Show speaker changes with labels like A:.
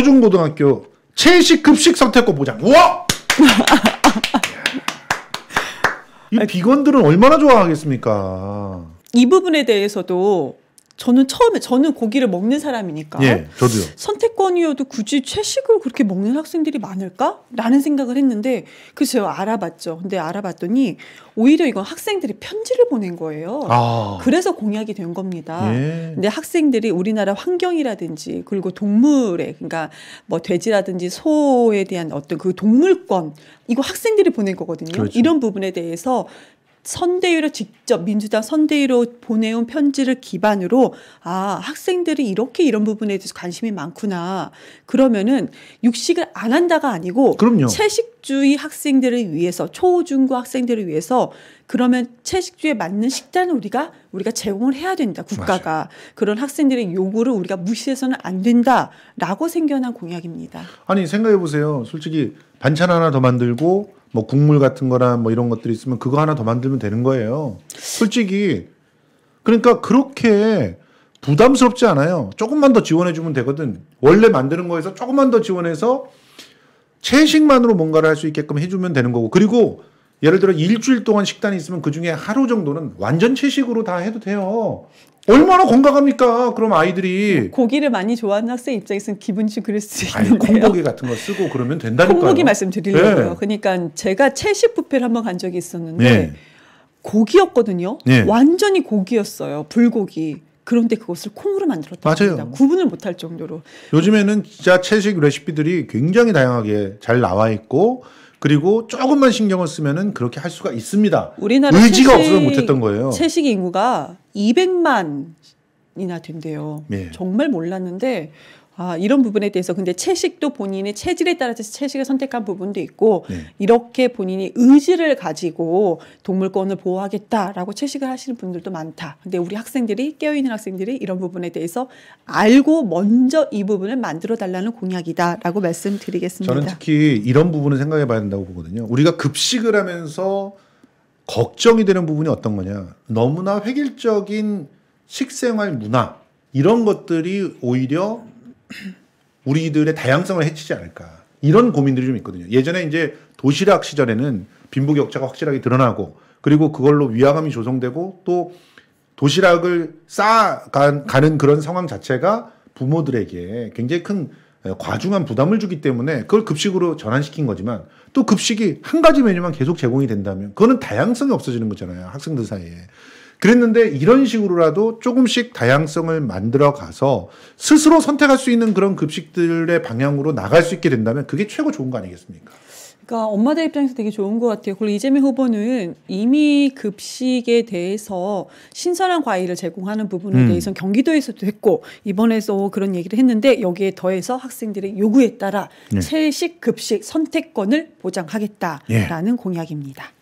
A: 초중고등학교 채식 급식 선택권 보장. 우와! 이 비건들은 얼마나 좋아하겠습니까?
B: 이 부분에 대해서도 저는 처음에 저는 고기를 먹는 사람이니까 예, 저도요. 선택권이어도 굳이 채식을 그렇게 먹는 학생들이 많을까라는 생각을 했는데 그래서 제가 알아봤죠. 근데 알아봤더니 오히려 이건 학생들이 편지를 보낸 거예요. 아. 그래서 공약이 된 겁니다. 예. 근데 학생들이 우리나라 환경이라든지 그리고 동물에 그러니까 뭐 돼지라든지 소에 대한 어떤 그 동물권 이거 학생들이 보낸 거거든요. 그렇죠. 이런 부분에 대해서 선대위로 직접 민주당 선대위로 보내온 편지를 기반으로 아 학생들이 이렇게 이런 부분에 대해서 관심이 많구나 그러면은 육식을 안 한다가 아니고 그럼요. 채식주의 학생들을 위해서 초중고 학생들을 위해서 그러면 채식주의에 맞는 식단을 우리가 우리가 제공을 해야 된다 국가가 맞아요. 그런 학생들의 요구를 우리가 무시해서는 안 된다라고 생겨난 공약입니다.
A: 아니 생각해 보세요. 솔직히 반찬 하나 더 만들고 뭐 국물 같은 거나 뭐 이런 것들이 있으면 그거 하나 더 만들면 되는 거예요. 솔직히. 그러니까 그렇게 부담스럽지 않아요. 조금만 더 지원해주면 되거든. 원래 만드는 거에서 조금만 더 지원해서 채식만으로 뭔가를 할 수 있게끔 해주면 되는 거고. 그리고 예를 들어 일주일 동안 식단이 있으면 그 중에 하루 정도는 완전 채식으로 다 해도 돼요. 얼마나 건강합니까? 그럼 아이들이
B: 고기를 많이 좋아하는 학생 입장에서는 기분이 그럴
A: 수 있는데요. 콩고기 같은 거 쓰고 그러면 된다니까요. 콩고기 말씀드리려고요. 네.
B: 그러니까 제가 채식 뷔페를 한번 간 적이 있었는데 네. 고기였거든요. 네. 완전히 고기였어요. 불고기. 그런데 그것을 콩으로 만들었다. 맞아요. 구분을 못할 정도로.
A: 요즘에는 진짜 채식 레시피들이 굉장히 다양하게 잘 나와 있고 그리고 조금만 신경을 쓰면은 그렇게 할 수가 있습니다. 우리나라 의지가 채식, 없어서 못했던 거예요. 채식
B: 인구가 200만이나 된대요. 예. 정말 몰랐는데 아, 이런 부분에 대해서 근데 채식도 본인의 체질에 따라서 채식을 선택한 부분도 있고 네. 이렇게 본인이 의지를 가지고 동물권을 보호하겠다라고 채식을 하시는 분들도 많다. 근데 우리 학생들이 깨어있는 학생들이 이런 부분에 대해서 알고 먼저 이 부분을 만들어 달라는 공약이다라고 말씀드리겠습니다. 저는
A: 특히 이런 부분을 생각해 봐야 된다고 보거든요. 우리가 급식을 하면서 걱정이 되는 부분이 어떤 거냐. 너무나 획일적인 식생활 문화 이런 것들이 오히려 우리들의 다양성을 해치지 않을까. 이런 고민들이 좀 있거든요. 예전에 이제 도시락 시절에는 빈부격차가 확실하게 드러나고 그리고 그걸로 위화감이 조성되고 또 도시락을 쌓아가는 그런 상황 자체가 부모들에게 굉장히 큰 과중한 부담을 주기 때문에 그걸 급식으로 전환시킨 거지만 또 급식이 한 가지 메뉴만 계속 제공이 된다면 그거는 다양성이 없어지는 거잖아요. 학생들 사이에. 그랬는데 이런 식으로라도 조금씩 다양성을 만들어 가서 스스로 선택할 수 있는 그런 급식들의 방향으로 나갈 수 있게 된다면 그게 최고 좋은 거 아니겠습니까?
B: 그러니까 엄마들 입장에서 되게 좋은 것 같아요. 그리고 이재명 후보는 이미 급식에 대해서 신선한 과일을 제공하는 부분에 음. 대해서는 경기도에서도 했고 이번에서 그런 얘기를 했는데 여기에 더해서 학생들의 요구에 따라 네. 채식 급식 선택권을 보장하겠다라는 예. 공약입니다.